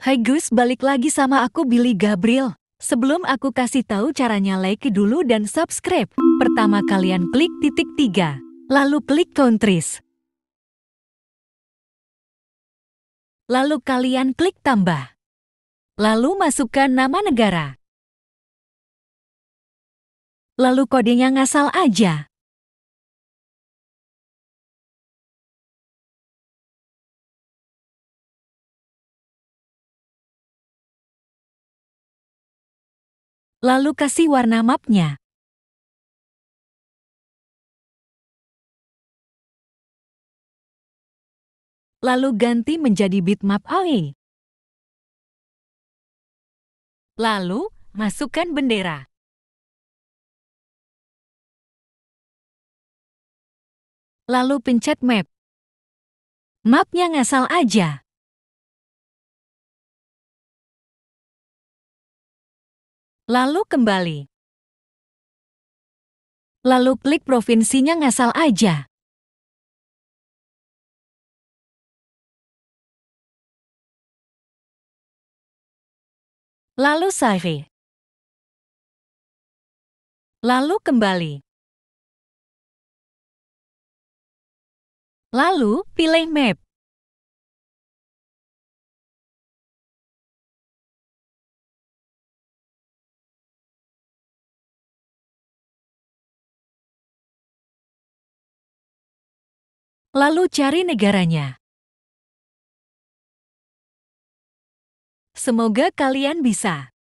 Hai Gus, balik lagi sama aku Billy Gabriel. Sebelum aku kasih tahu caranya like dulu dan subscribe. Pertama kalian klik titik tiga, lalu klik countries. Lalu kalian klik tambah. Lalu masukkan nama negara. Lalu kodenya ngasal aja. Lalu kasih warna mapnya. Lalu ganti menjadi bitmap AE. Lalu, masukkan bendera. Lalu pencet map. Mapnya ngasal aja. lalu kembali. Lalu klik provinsinya ngasal aja. Lalu save. Lalu kembali. Lalu pilih map. Lalu cari negaranya. Semoga kalian bisa.